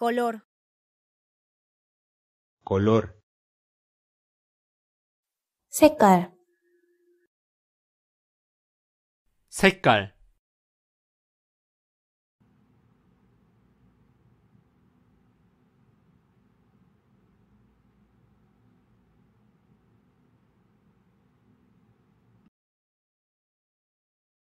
color color Secar. Secar.